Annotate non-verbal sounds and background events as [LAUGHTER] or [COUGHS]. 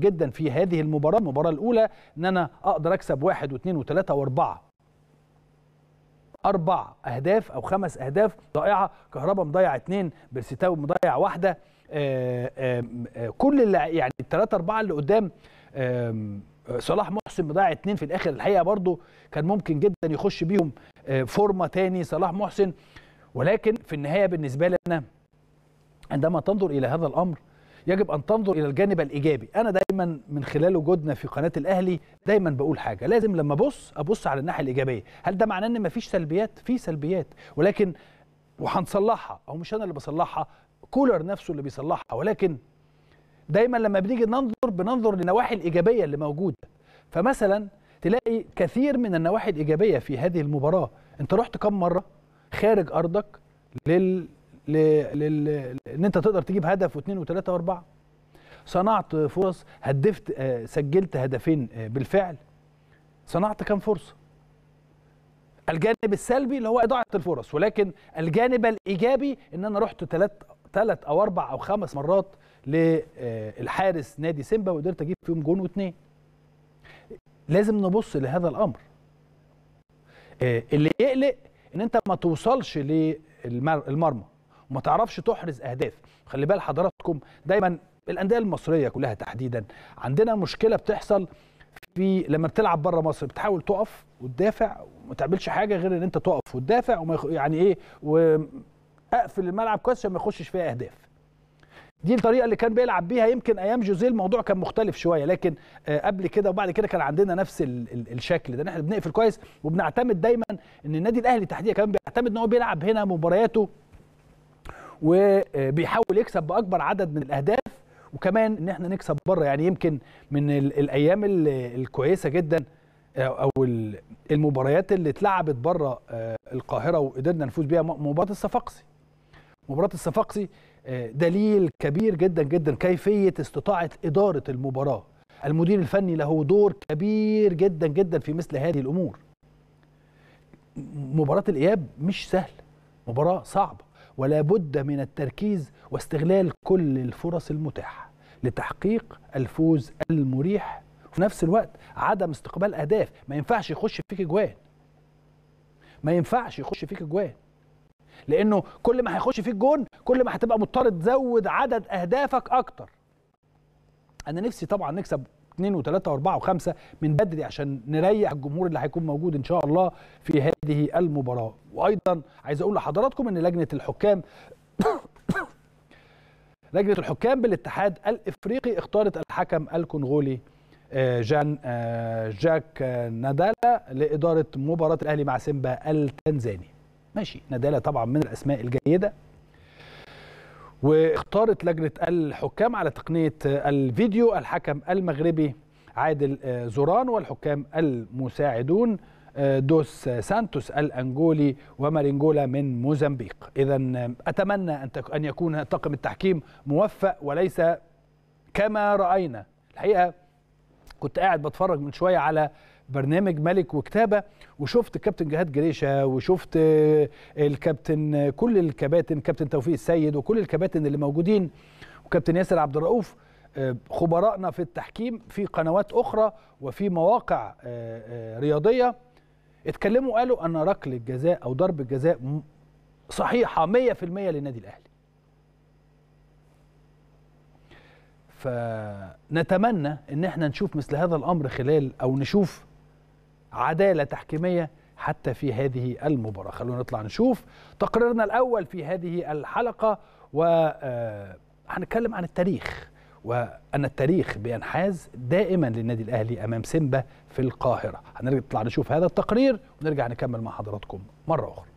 جدا في هذه المباراه المباراه الاولى ان انا اقدر اكسب واحد واثنين وثلاثه واربعه اربع اهداف او خمس اهداف ضائعه كهربا مضيع اثنين بيرسيتاو مضيع واحده آآ آه، آآ آه، آه، كل اللي يعني الثلاثه اربعه اللي قدام صلاح محسن مضيع اثنين في الاخر الحقيقه برضه كان ممكن جدا يخش بيهم فورمه تاني صلاح محسن ولكن في النهايه بالنسبه لنا عندما تنظر الى هذا الامر يجب ان تنظر الى الجانب الايجابي انا دايما من خلال وجودنا في قناه الاهلي دايما بقول حاجه لازم لما ابص ابص على الناحيه الايجابيه هل ده معناه ان مفيش سلبيات في سلبيات ولكن وهنصلحها او مش انا اللي بصلحها كولر نفسه اللي بيصلحها ولكن دايما لما بنيجي ننظر بننظر للنواحي الايجابيه اللي موجوده فمثلا تلاقي كثير من النواحي الايجابيه في هذه المباراه انت رحت كم مره خارج ارضك لل ل... لل... ان انت تقدر تجيب هدف واثنين وثلاثه واربعه صنعت فرص هدفت آه، سجلت هدفين آه، بالفعل صنعت كم فرصه الجانب السلبي اللي هو اضاعه الفرص ولكن الجانب الايجابي ان انا رحت ثلاث ثلاث او اربع او خمس مرات للحارس آه، نادي سيمبا وقدرت اجيب فيهم جون واثنين لازم نبص لهذا الامر اللي يقلق ان انت ما توصلش للمرمى وما تعرفش تحرز اهداف خلي بال حضراتكم دايما الانديه المصريه كلها تحديدا عندنا مشكله بتحصل في لما بتلعب بره مصر بتحاول تقف وتدافع وما تعملش حاجه غير ان انت تقف وتدافع وما يخ... يعني ايه واقفل الملعب كويس عشان ما يخشش فيها اهداف دي الطريقه اللي كان بيلعب بيها يمكن ايام جوزيه الموضوع كان مختلف شويه لكن آه، قبل كده وبعد كده كان عندنا نفس ال ال الشكل ده احنا بنقفل كويس وبنعتمد دايما ان النادي الاهلي تحديدا كمان بيعتمد ان هو بيلعب هنا مبارياته وبيحاول يكسب باكبر عدد من الاهداف وكمان ان احنا نكسب بره يعني يمكن من الايام الكويسه جدا آه، او المباريات اللي اتلعبت بره آه، القاهره وقدرنا نفوز بيها مباراه الصفاقسي مباراه الصفاقسي آه، دليل كبير جدا جدا كيفيه استطاعه اداره المباراه المدير الفني له دور كبير جدا جدا في مثل هذه الامور مباراه الاياب مش سهله مباراه صعبه ولا بد من التركيز واستغلال كل الفرص المتاحه لتحقيق الفوز المريح وفي نفس الوقت عدم استقبال اهداف ما ينفعش يخش فيك جوان ما ينفعش يخش فيك جوان لانه كل ما هيخش فيك جون كل ما هتبقى مضطر تزود عدد اهدافك اكتر انا نفسي طبعا نكسب 2 و3 و4 و5 من بدري عشان نريح الجمهور اللي هيكون موجود ان شاء الله في هذه المباراه وايضا عايز اقول لحضراتكم ان لجنه الحكام [COUGHS] لجنه الحكام بالاتحاد الافريقي اختارت الحكم الكونغولي آه، جان آه، جاك آه، نادالا لاداره مباراه الاهلي مع سيمبا التنزاني ماشي نادالا طبعا من الاسماء الجيده واختارت لجنة الحكام على تقنية الفيديو الحكم المغربي عادل آه، زوران والحكام المساعدون آه، دوس سانتوس الأنجولي ومارينجولا من موزمبيق إذا آه، أتمنى أن يكون طاقم التحكيم موفق وليس كما رأينا الحقيقة كنت قاعد بتفرج من شوية على برنامج ملك وكتابه وشفت كابتن جهاد جريشه وشفت آه، الكابتن آه، كل الكباتن كابتن توفيق السيد وكل الكباتن اللي موجودين وكابتن ياسر عبد الرؤوف آه، خبرائنا في التحكيم في قنوات اخرى وفي مواقع رياضيه اتكلموا قالوا ان ركله الجزاء او ضرب الجزاء صحيحه 100% للنادي الاهلي. فنتمنى ان احنا نشوف مثل هذا الامر خلال او نشوف عدالة تحكيمية حتى في هذه المباراة خلونا نطلع نشوف تقريرنا الأول في هذه الحلقة وهنتكلم آه، عن التاريخ وأن التاريخ بينحاز دائما للنادي الأهلي أمام سيمبا في القاهرة هنرجع نطلع نشوف هذا التقرير ونرجع نكمل مع حضراتكم مرة أخرى